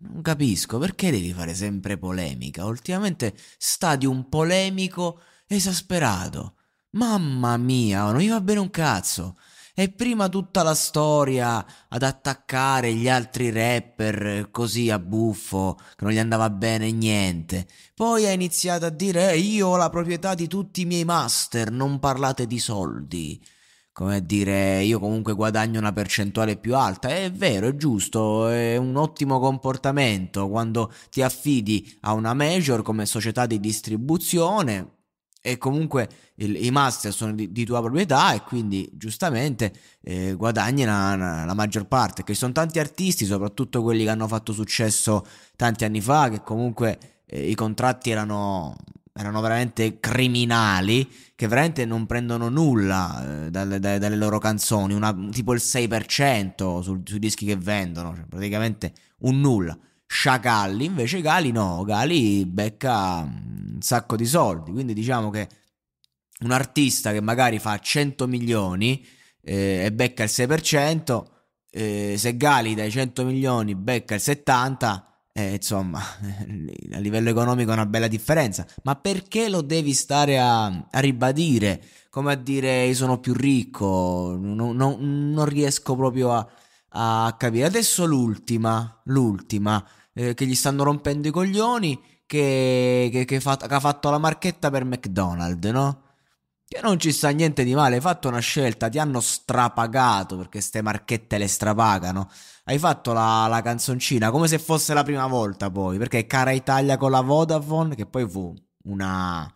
Non capisco perché devi fare sempre polemica. Ultimamente sta di un polemico esasperato. Mamma mia, non gli va bene un cazzo. E prima tutta la storia ad attaccare gli altri rapper così a buffo, che non gli andava bene niente. Poi ha iniziato a dire, eh, io ho la proprietà di tutti i miei master, non parlate di soldi come dire, io comunque guadagno una percentuale più alta. È vero, è giusto, è un ottimo comportamento quando ti affidi a una major come società di distribuzione e comunque il, i master sono di, di, tua proprietà e quindi giustamente eh, guadagni la, la, la, maggior parte. Che sono tanti artisti, soprattutto quelli che hanno fatto successo tanti anni fa, che comunque eh, i contratti erano erano veramente criminali che veramente non prendono nulla eh, dalle, dalle, dalle, loro canzoni, una, tipo il 6% su, sui dischi che vendono, cioè praticamente un nulla. Sciacalli, invece Gali no, Gali becca mm, un sacco di soldi, quindi diciamo che un artista che magari fa 100 milioni eh, e becca il 6%, eh, se Gali dai 100 milioni becca il 70%, eh, insomma, a livello economico è una bella differenza, ma perché lo devi stare a, a ribadire? Come a dire sono più ricco, no, no, non riesco proprio a, a, capire. Adesso l'ultima, l'ultima, eh, che gli stanno rompendo i coglioni, che, che, che, fa, che ha fatto la marchetta per McDonald's, no? Che non ci sta niente di male, hai fatto una scelta, ti hanno strapagato perché ste marchette le strapagano. Hai fatto la, la canzoncina come se fosse la prima volta poi, perché Cara Italia con la Vodafone, che poi fu una,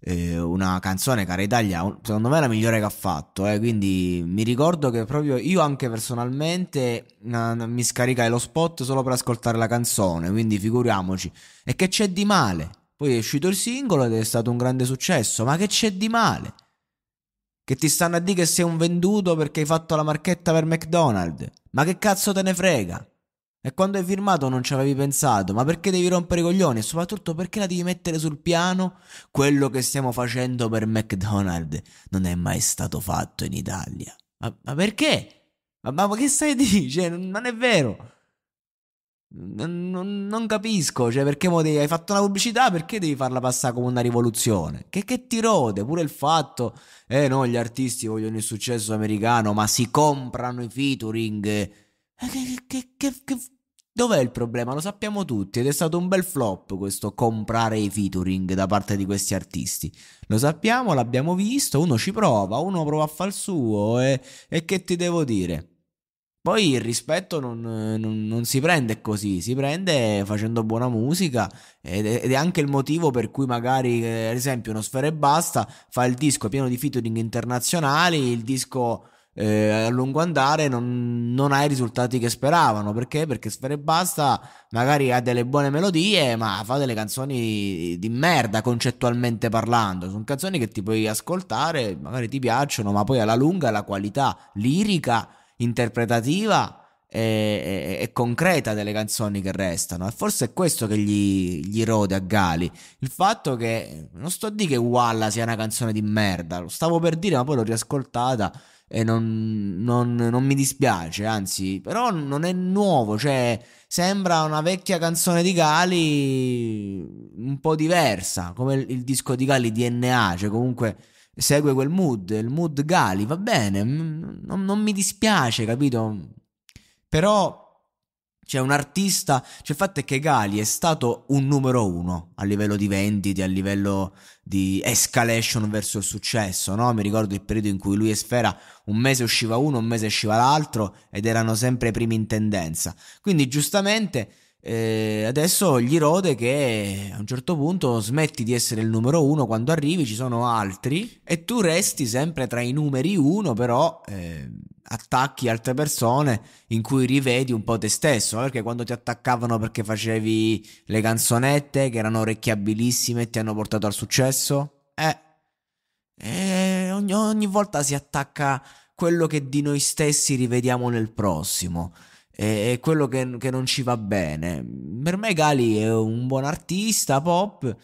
eh, una canzone Cara Italia, secondo me la migliore che ha fatto. Eh. Quindi mi ricordo che proprio io anche personalmente eh, mi scaricai lo spot solo per ascoltare la canzone, quindi figuriamoci. E che c'è di male? Poi è uscito il singolo ed è stato un grande successo. Ma che c'è di male? Che ti stanno a dire che sei un venduto perché hai fatto la marchetta per McDonald's? Ma che cazzo te ne frega? E quando hai firmato non ci avevi pensato, ma perché devi rompere i coglioni? E soprattutto perché la devi mettere sul piano? Quello che stiamo facendo per McDonald's non è mai stato fatto in Italia. Ma, ma perché? Ma, ma, ma che stai dicendo? Cioè, non è vero. Non, non, capisco, cioè perché mo devi, hai fatto una pubblicità, perché devi farla passare come una rivoluzione? Che, che ti rode? Pure il fatto, eh no, gli artisti vogliono il successo americano, ma si comprano i featuring. Eh, che, che, Dov'è il problema? Lo sappiamo tutti ed è stato un bel flop questo comprare i featuring da parte di questi artisti. Lo sappiamo, l'abbiamo visto, uno ci prova, uno prova a far il suo e, eh, e che ti devo dire? Poi il rispetto non, non, non, si prende così, si prende facendo buona musica ed è, ed è anche il motivo per cui magari, eh, ad esempio, uno Sfera e Basta fa il disco pieno di featuring internazionali, il disco eh, a lungo andare non, non, ha i risultati che speravano, perché? Perché Sfera e Basta magari ha delle buone melodie, ma fa delle canzoni di merda concettualmente parlando, sono canzoni che ti puoi ascoltare, magari ti piacciono, ma poi alla lunga la qualità lirica interpretativa e, e, e, concreta delle canzoni che restano. E forse è questo che gli, gli rode a Gali. Il fatto che non sto a dire che Walla sia una canzone di merda, lo stavo per dire, ma poi l'ho riascoltata. E non, non, non mi dispiace, anzi, però non è nuovo, cioè sembra una vecchia canzone di Gali un po' diversa, come il, il disco di Gali DNA, cioè comunque segue quel mood, il mood Gali, va bene, non, non mi dispiace, capito? Però c'è un artista, cioè il fatto è che Gali è stato un numero uno a livello di vendite, a livello di escalation verso il successo, no? Mi ricordo il periodo in cui lui e Sfera un mese usciva uno, un mese usciva l'altro ed erano sempre i primi in tendenza. Quindi giustamente eh, adesso gli rode che a un certo punto smetti di essere il numero uno quando arrivi, ci sono altri e tu resti sempre tra i numeri uno, però eh, attacchi altre persone in cui rivedi un po' te stesso, perché quando ti attaccavano perché facevi le canzonette che erano orecchiabilissime e ti hanno portato al successo, eh, eh ogni, ogni volta si attacca quello che di noi stessi rivediamo nel prossimo è quello che, che, non ci va bene. Per me Gali è un buon artista pop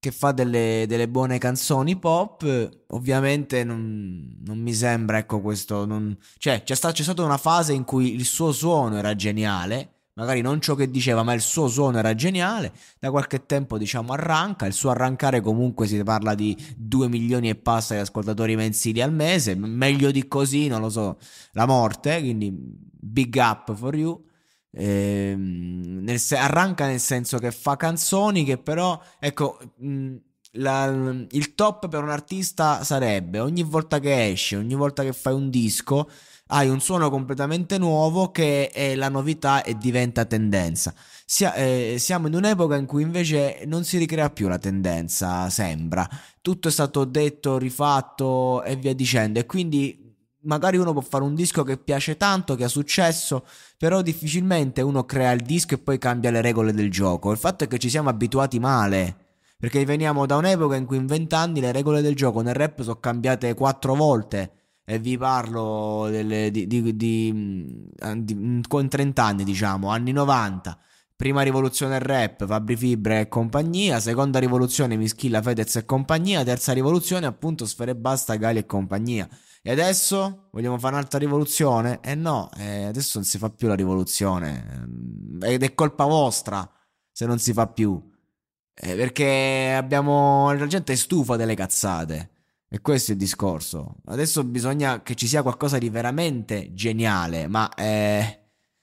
che fa delle, delle buone canzoni pop. Ovviamente non, non mi sembra, ecco questo, non... cioè c'è, sta, c'è stata una fase in cui il suo suono era geniale magari non ciò che diceva, ma il suo suono era geniale. Da qualche tempo, diciamo, arranca. Il suo arrancare, comunque, si parla di 2 milioni e passa di ascoltatori mensili al mese. Meglio di così, non lo so, la morte. Quindi, big up for you. Eh, nel se- arranca nel senso che fa canzoni che però, ecco, mh, la, il top per un artista sarebbe ogni volta che esce, ogni volta che fai un disco, hai un suono completamente nuovo che è la novità e diventa tendenza. Sia, eh, siamo in un'epoca in cui invece non si ricrea più la tendenza, sembra. Tutto è stato detto, rifatto e via dicendo. E quindi magari uno può fare un disco che piace tanto, che ha successo, però difficilmente uno crea il disco e poi cambia le regole del gioco. Il fatto è che ci siamo abituati male perché veniamo da un'epoca in cui in vent'anni le regole del gioco nel rap sono cambiate quattro volte. E vi parlo delle, di, di, di, mm, di, mm, con 30 anni, diciamo, anni 90. Prima rivoluzione rap, Fabri Fibre e compagnia. Seconda rivoluzione, Mischilla, Fedez e compagnia. Terza rivoluzione, appunto, Sfere Basta, Gali e compagnia. E adesso vogliamo fare un'altra rivoluzione? Eh no, eh, adesso non si fa più la rivoluzione. Mm, ed è colpa vostra se non si fa più. Eh, perché abbiamo. La gente è stufa delle cazzate. E questo è il discorso. Adesso bisogna che ci sia qualcosa di veramente geniale, ma eh,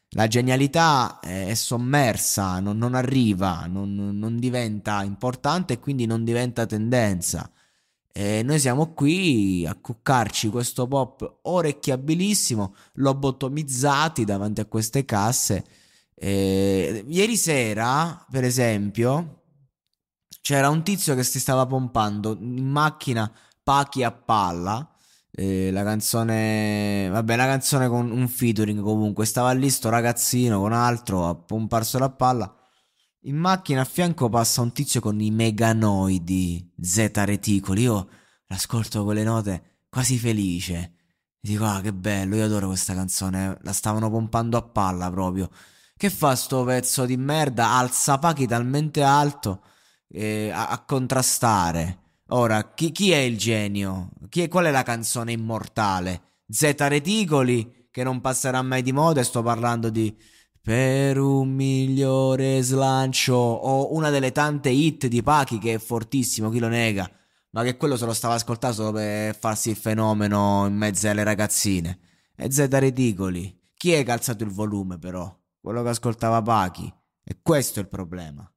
la genialità eh, è sommersa, non, non arriva, non, non, diventa importante e quindi non diventa tendenza. E noi siamo qui a cuccarci questo pop orecchiabilissimo, lobotomizzati davanti a queste casse. E, ieri sera, per esempio, c'era un tizio che si stava pompando in macchina Pachi a palla. Eh, la canzone, vabbè, una canzone con un featuring comunque. Stava lì sto ragazzino con altro a pomparsi la palla. In macchina a fianco passa un tizio con i meganoidi Z reticoli. Io l'ascolto con le note quasi felice. Dico, ah, che bello, io adoro questa canzone. La stavano pompando a palla proprio. Che fa sto pezzo di merda? Alza Pachi talmente alto eh, a, a, contrastare. Ora, chi, chi è il genio? Chi è, qual è la canzone immortale? Zeta Reticoli, che non passerà mai di moda, sto parlando di per un migliore slancio o una delle tante hit di Pachi che è fortissimo, chi lo nega, ma che quello se lo stava ascoltando solo per farsi il fenomeno in mezzo alle ragazzine. E Zeta Reticoli, chi è che ha alzato il volume però? Quello che ascoltava Pachi. E questo è il problema.